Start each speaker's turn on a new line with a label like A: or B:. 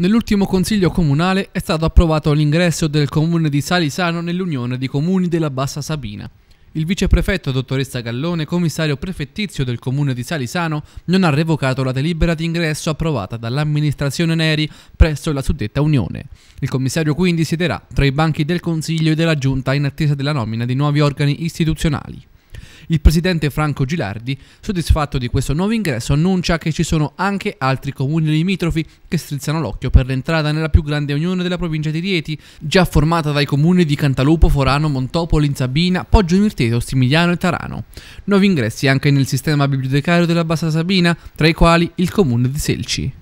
A: Nell'ultimo consiglio comunale è stato approvato l'ingresso del comune di Salisano nell'Unione dei comuni della Bassa Sabina. Il viceprefetto dottoressa Gallone, commissario prefettizio del comune di Salisano, non ha revocato la delibera di ingresso approvata dall'amministrazione Neri presso la suddetta unione. Il commissario quindi siederà tra i banchi del consiglio e della giunta in attesa della nomina di nuovi organi istituzionali. Il presidente Franco Gilardi, soddisfatto di questo nuovo ingresso, annuncia che ci sono anche altri comuni limitrofi che strizzano l'occhio per l'entrata nella più grande unione della provincia di Rieti, già formata dai comuni di Cantalupo, Forano, Montopoli, Inzabina, Poggio Mirteto, Stimigliano e Tarano. Nuovi ingressi anche nel sistema bibliotecario della Bassa Sabina, tra i quali il comune di Selci.